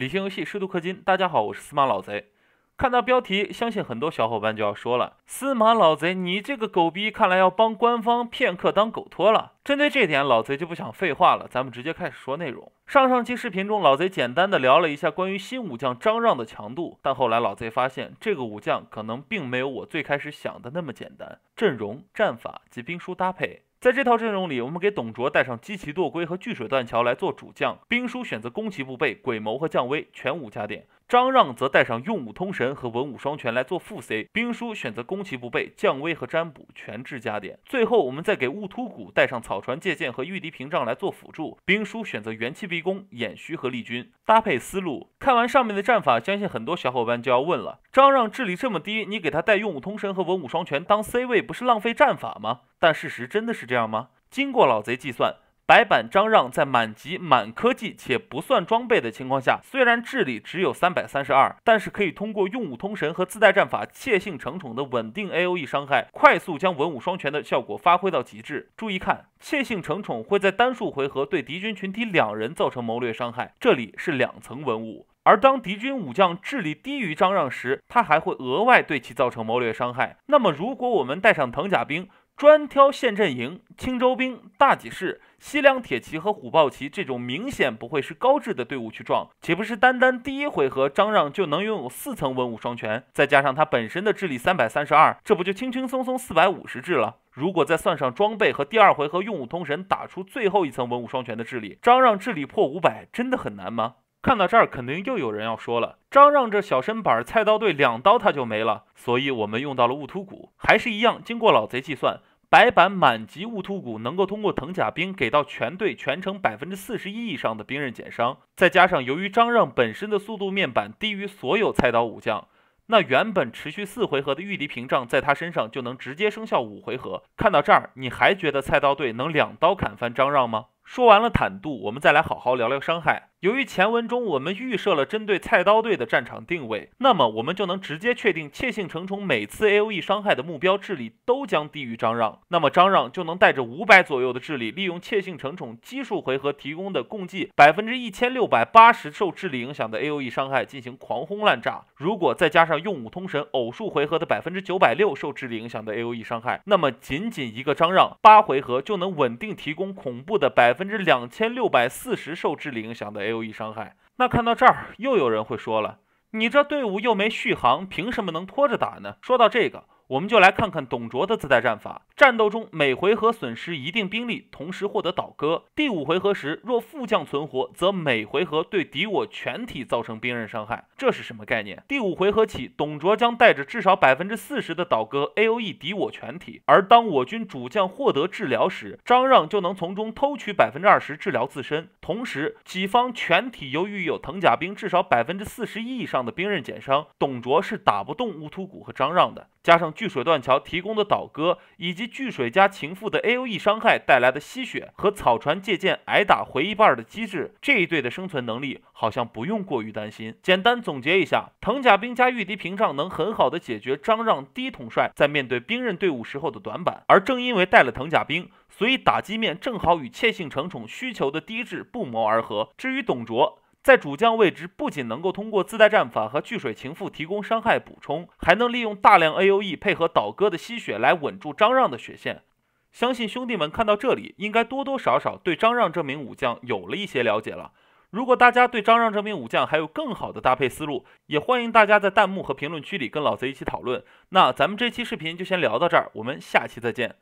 理性游戏，适度氪金。大家好，我是司马老贼。看到标题，相信很多小伙伴就要说了：“司马老贼，你这个狗逼，看来要帮官方片刻当狗托了。”针对这点，老贼就不想废话了，咱们直接开始说内容。上上期视频中，老贼简单的聊了一下关于新武将张让的强度，但后来老贼发现，这个武将可能并没有我最开始想的那么简单，阵容、战法及兵书搭配。在这套阵容里，我们给董卓带上姬其堕龟和聚水断桥来做主将，兵书选择攻其不备、鬼谋和降威，全无加点。张让则带上用武通神和文武双全来做副 C，兵书选择攻其不备、降威和占卜全智加点。最后我们再给兀突骨带上草船借箭和御敌屏障来做辅助，兵书选择元气逼宫、偃虚和立军搭配思路。看完上面的战法，相信很多小伙伴就要问了：张让智力这么低，你给他带用武通神和文武双全当 C 位不是浪费战法吗？但事实真的是这样吗？经过老贼计算。白板张让在满级满科技且不算装备的情况下，虽然智力只有三百三十二，但是可以通过用武通神和自带战法窃性成宠的稳定 A O E 伤害，快速将文武双全的效果发挥到极致。注意看，窃性成宠会在单数回合对敌军群体两人造成谋略伤害，这里是两层文武。而当敌军武将智力低于张让时，他还会额外对其造成谋略伤害。那么，如果我们带上藤甲兵，专挑陷阵营、青州兵、大几士、西凉铁骑和虎豹骑这种明显不会是高智的队伍去撞，岂不是单单第一回合张让就能拥有四层文武双全，再加上他本身的智力三百三十二，这不就轻轻松松四百五十智了？如果再算上装备和第二回合用武通神打出最后一层文武双全的智力，张让智力破五百真的很难吗？看到这儿，肯定又有人要说了，张让这小身板，菜刀队两刀他就没了，所以我们用到了兀突骨，还是一样，经过老贼计算。白板满级兀突骨能够通过藤甲兵给到全队全程百分之四十一以上的兵刃减伤，再加上由于张让本身的速度面板低于所有菜刀武将，那原本持续四回合的御敌屏障在他身上就能直接生效五回合。看到这儿，你还觉得菜刀队能两刀砍翻张让吗？说完了坦度，我们再来好好聊聊伤害。由于前文中我们预设了针对菜刀队的战场定位，那么我们就能直接确定窃性成虫每次 AOE 伤害的目标智力都将低于张让，那么张让就能带着五百左右的智力，利用窃性成虫奇数回合提供的共计百分之一千六百八十受智力影响的 AOE 伤害进行狂轰滥炸。如果再加上用五通神偶数回合的百分之九百六受智力影响的 AOE 伤害，那么仅仅一个张让八回合就能稳定提供恐怖的百分之两千六百四十受智力影响的 A。有一伤害。那看到这儿，又有人会说了：“你这队伍又没续航，凭什么能拖着打呢？”说到这个。我们就来看看董卓的自带战法。战斗中每回合损失一定兵力，同时获得倒戈。第五回合时，若副将存活，则每回合对敌我全体造成兵刃伤害。这是什么概念？第五回合起，董卓将带着至少百分之四十的倒戈 A O E 敌我全体。而当我军主将获得治疗时，张让就能从中偷取百分之二十治疗自身。同时，己方全体由于有藤甲兵，至少百分之四十一以上的兵刃减伤。董卓是打不动乌突谷和张让的，加上。聚水断桥提供的倒戈，以及巨水加情妇的 A O E 伤害带来的吸血和草船借箭挨打回一半的机制，这一队的生存能力好像不用过于担心。简单总结一下，藤甲兵加御敌屏障能很好的解决张让低统帅在面对兵刃队伍时候的短板，而正因为带了藤甲兵，所以打击面正好与切性成宠需求的低质不谋而合。至于董卓。在主将位置，不仅能够通过自带战法和聚水情妇提供伤害补充，还能利用大量 AOE 配合倒戈的吸血来稳住张让的血线。相信兄弟们看到这里，应该多多少少对张让这名武将有了一些了解了。如果大家对张让这名武将还有更好的搭配思路，也欢迎大家在弹幕和评论区里跟老贼一起讨论。那咱们这期视频就先聊到这儿，我们下期再见。